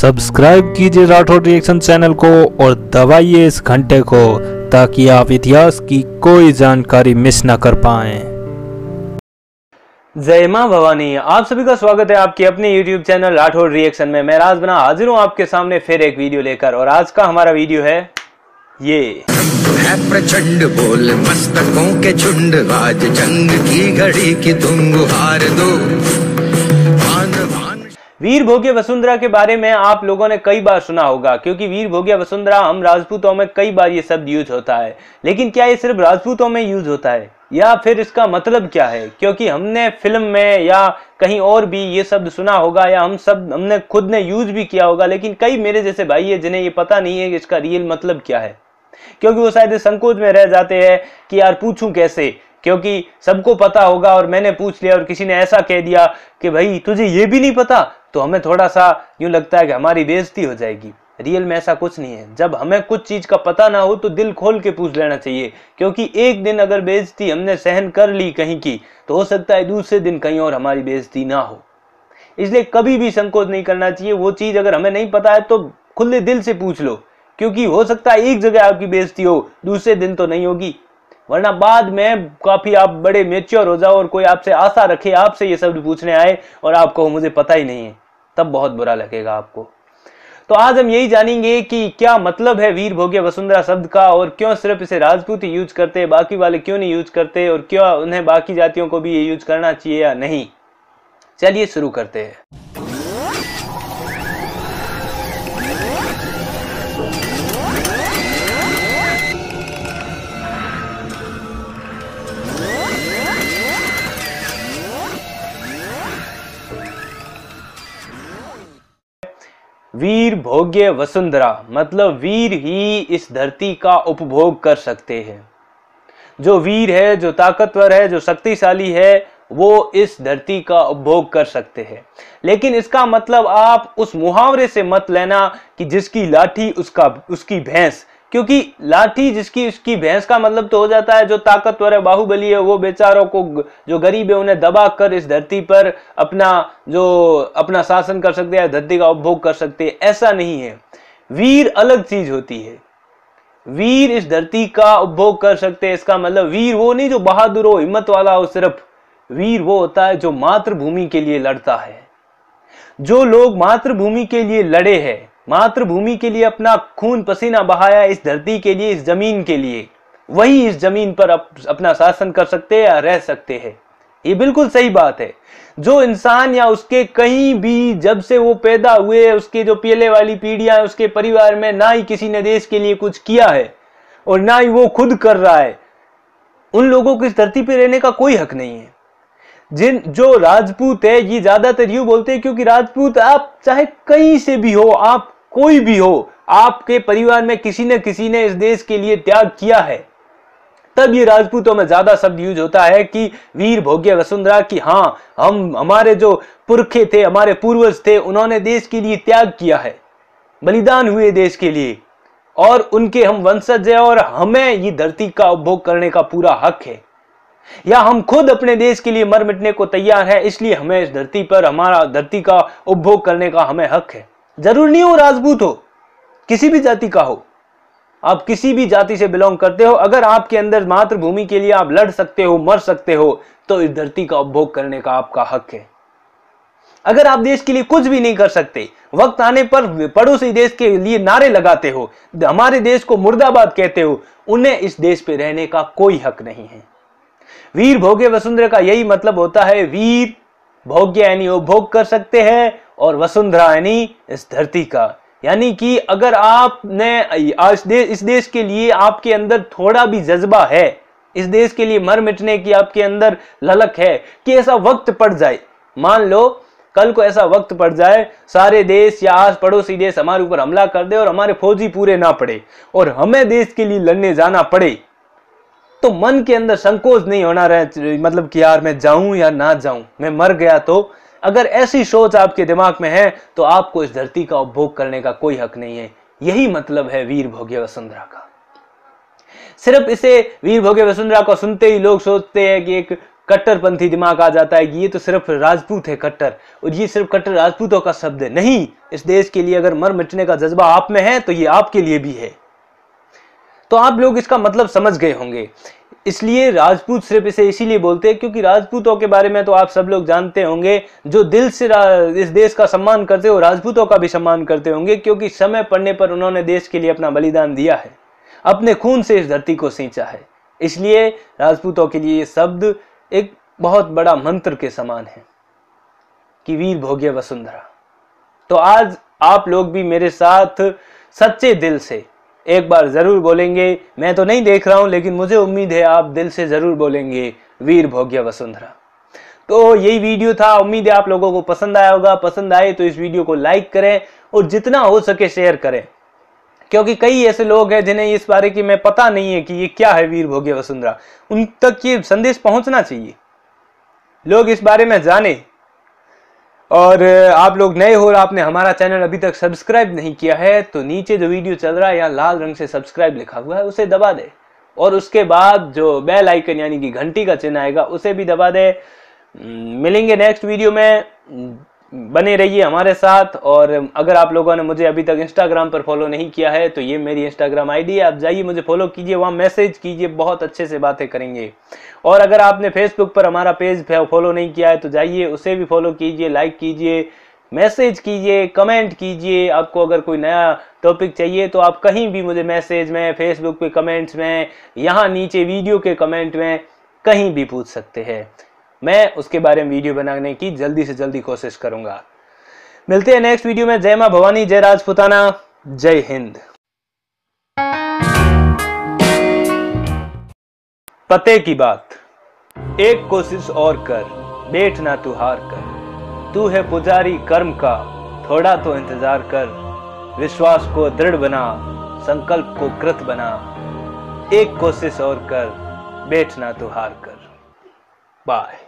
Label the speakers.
Speaker 1: subscribe कीजिए Rathore reaction channel को और दबाइए इस घंटे को ताकि आप इतिहास की कोई जानकारी मिस ना कर पाए जय माँ भवानी आप सभी का स्वागत है आपके अपने YouTube चैनल राठौर रिएक्शन में मैं राज बना हाजिर हूँ आपके सामने फिर एक वीडियो लेकर और आज का हमारा वीडियो है ये है प्रचंड बोल मस्तकों के झुंड आज जंग की घड़ी की तुम हार दो वीर भोग्य वसुंधरा के बारे में आप लोगों ने कई बार सुना होगा क्योंकि वीर भोग्य वसुंधरा हम राजपूतों में कई बार ये शब्द यूज होता है लेकिन क्या ये सिर्फ राजपूतों में यूज होता है या फिर इसका मतलब क्या है क्योंकि हमने फिल्म में या कहीं और भी ये शब्द सुना होगा या हम सब हमने खुद ने यूज भी किया होगा लेकिन कई मेरे जैसे भाई है जिन्हें ये पता नहीं है कि इसका रियल मतलब क्या है क्योंकि वो शायद संकोच में रह जाते हैं कि यार पूछूं कैसे क्योंकि सबको पता होगा और मैंने पूछ लिया और किसी ने ऐसा कह दिया कि भाई तुझे ये भी नहीं पता तो हमें थोड़ा सा यूँ लगता है कि हमारी बेजती हो जाएगी रियल में ऐसा कुछ नहीं है जब हमें कुछ चीज़ का पता ना हो तो दिल खोल के पूछ लेना चाहिए क्योंकि एक दिन अगर बेजती हमने सहन कर ली कहीं की तो हो सकता है दूसरे दिन कहीं और हमारी बेजती ना हो इसलिए कभी भी संकोच नहीं करना चाहिए वो चीज़ अगर हमें नहीं पता है तो खुले दिल से पूछ लो क्योंकि हो सकता है एक जगह आपकी बेजती हो दूसरे दिन तो नहीं होगी वरना बाद में काफ़ी आप बड़े मेच्योर हो जाओ और कोई आपसे आशा रखे आपसे ये शब्द पूछने आए और आपको मुझे पता ही नहीं है तब बहुत बुरा लगेगा आपको तो आज हम यही जानेंगे कि क्या मतलब है वीर भोग्य वसुंधरा शब्द का और क्यों सिर्फ इसे राजपूत यूज करते हैं बाकी वाले क्यों नहीं यूज करते और क्यों उन्हें बाकी जातियों को भी ये यूज करना चाहिए या नहीं चलिए शुरू करते हैं वीर भोग्य वसुंधरा मतलब वीर ही इस धरती का उपभोग कर सकते हैं जो वीर है जो ताकतवर है जो शक्तिशाली है वो इस धरती का उपभोग कर सकते हैं लेकिन इसका मतलब आप उस मुहावरे से मत लेना कि जिसकी लाठी उसका उसकी भैंस क्योंकि लाठी जिसकी उसकी भैंस का मतलब तो हो जाता है जो ताकतवर है बाहुबली है वो बेचारों को जो गरीब है उन्हें दबा कर इस धरती पर अपना जो अपना शासन कर सकते हैं धरती का उपभोग कर सकते हैं ऐसा नहीं है वीर अलग चीज होती है वीर इस धरती का उपभोग कर सकते हैं इसका मतलब वीर वो नहीं जो बहादुर हो हिम्मत वाला हो सिर्फ वीर वो होता है जो मातृभूमि के लिए लड़ता है जो लोग मातृभूमि के लिए लड़े हैं मातृभूमि के लिए अपना खून पसीना बहाया इस धरती के लिए इस जमीन के लिए वही इस जमीन पर अप, अपना शासन कर सकते हैं या रह सकते हैं ये बिल्कुल सही बात है जो इंसान या उसके कहीं भी जब से वो पैदा हुए उसके जो पीले वाली पीढ़ियां उसके परिवार में ना ही किसी ने देश के लिए कुछ किया है और ना ही वो खुद कर रहा है उन लोगों को इस धरती पर रहने का कोई हक नहीं है जिन जो राजपूत है ये ज्यादातर यू बोलते हैं क्योंकि राजपूत आप चाहे कहीं से भी हो आप कोई भी हो आपके परिवार में किसी न किसी ने इस देश के लिए त्याग किया है तब ये राजपूतों में ज्यादा शब्द यूज होता है कि वीर भोग्य वसुंधरा की हाँ हम हमारे जो पुरखे थे हमारे पूर्वज थे उन्होंने देश के लिए त्याग किया है बलिदान हुए देश के लिए और उनके हम वंशज है और हमें ये धरती का उपभोग करने का पूरा हक है या हम खुद अपने देश के लिए मर मिटने को तैयार है इसलिए हमें इस धरती पर हमारा धरती का उपभोग करने का हमें हक है जरूर नहीं हो राजपूत हो किसी भी जाति का हो आप किसी भी जाति से बिलोंग करते हो अगर आपके अंदर मातृभूमि के लिए आप लड़ सकते हो मर सकते हो तो इस धरती का उपभोग करने का आपका हक है अगर आप देश के लिए कुछ भी नहीं कर सकते वक्त आने पर पड़ोसी देश के लिए नारे लगाते हो हमारे देश को मुर्दाबाद कहते हो उन्हें इस देश पे रहने का कोई हक नहीं है वीर भोग्य वसुंधरा का यही मतलब होता है वीर भोग्य यानी उपभोग कर सकते हैं और वसुंधरा यानी इस धरती का यानी कि अगर आपने आज दे, इस देश के लिए आपके अंदर थोड़ा भी जज्बा है इस देश के लिए मर मिटने की आपके अंदर ललक है कि ऐसा वक्त पड़ जाए मान लो कल को ऐसा वक्त पड़ जाए सारे देश या आस पड़ोसी देश हमारे ऊपर हमला कर दे और हमारे फौजी पूरे ना पड़े और हमें देश के लिए लड़ने जाना पड़े तो मन के अंदर संकोच नहीं होना रहे मतलब कि यार मैं जाऊं या ना जाऊं मैं मर गया तो अगर ऐसी सोच आपके दिमाग में है तो आपको इस धरती का उपभोग करने का कोई हक नहीं है यही मतलब है वीर भोग्य वसुंधरा का सिर्फ इसे वीर भोग्य वसुंधरा को सुनते ही लोग सोचते हैं कि एक कट्टरपंथी दिमाग आ जाता है कि ये तो सिर्फ राजपूत है कट्टर और ये सिर्फ कट्टर राजपूतों का शब्द है नहीं इस देश के लिए अगर मर मिटने का जज्बा आप में है तो ये आपके लिए भी है तो आप लोग इसका मतलब समझ गए होंगे इसलिए राजपूत सिर्फ इसे इसीलिए बोलते हैं क्योंकि राजपूतों के बारे में तो आप सब लोग जानते होंगे जो दिल से इस देश का सम्मान करते हो राजपूतों का भी सम्मान करते होंगे क्योंकि समय पड़ने पर उन्होंने देश के लिए अपना बलिदान दिया है अपने खून से इस धरती को सींचा है इसलिए राजपूतों के लिए ये शब्द एक बहुत बड़ा मंत्र के समान है कि वीर भोग्य वसुंधरा तो आज आप लोग भी मेरे साथ सच्चे दिल से एक बार ज़रूर बोलेंगे मैं तो नहीं देख रहा हूं लेकिन मुझे उम्मीद है आप दिल से ज़रूर बोलेंगे वीर भोग्य वसुंधरा तो यही वीडियो था उम्मीद है आप लोगों को पसंद आया होगा पसंद आए तो इस वीडियो को लाइक करें और जितना हो सके शेयर करें क्योंकि कई ऐसे लोग हैं जिन्हें इस बारे की मैं पता नहीं है कि ये क्या है वीर भोग्य वसुंधरा उन तक ये संदेश पहुंचना चाहिए लोग इस बारे में जाने और आप लोग नए हो और आपने हमारा चैनल अभी तक सब्सक्राइब नहीं किया है तो नीचे जो वीडियो चल रहा है यहाँ लाल रंग से सब्सक्राइब लिखा हुआ है उसे दबा दे और उसके बाद जो बेल आइकन यानी कि घंटी का चिन्ह आएगा उसे भी दबा दे मिलेंगे नेक्स्ट वीडियो में बने रहिए हमारे साथ और अगर आप लोगों ने मुझे अभी तक इंस्टाग्राम पर फॉलो नहीं किया है तो ये मेरी इंस्टाग्राम आईडी है आप जाइए मुझे फॉलो कीजिए वहाँ मैसेज कीजिए बहुत अच्छे से बातें करेंगे और अगर आपने फेसबुक पर हमारा पेज फॉलो नहीं किया है तो जाइए उसे भी फॉलो कीजिए लाइक कीजिए मैसेज कीजिए कमेंट कीजिए आपको अगर कोई नया टॉपिक चाहिए तो आप कहीं भी मुझे मैसेज में फेसबुक पे कमेंट्स में यहाँ नीचे वीडियो के कमेंट में कहीं भी पूछ सकते हैं मैं उसके बारे में वीडियो बनाने की जल्दी से जल्दी कोशिश करूंगा मिलते हैं नेक्स्ट वीडियो में जय माँ भवानी जय राजपुताना जय हिंद पते की बात एक कोशिश और कर बैठ ना तू हार कर तू है पुजारी कर्म का थोड़ा तो इंतजार कर विश्वास को दृढ़ बना संकल्प को कृत बना एक कोशिश और कर बैठ ना तू हार कर बाय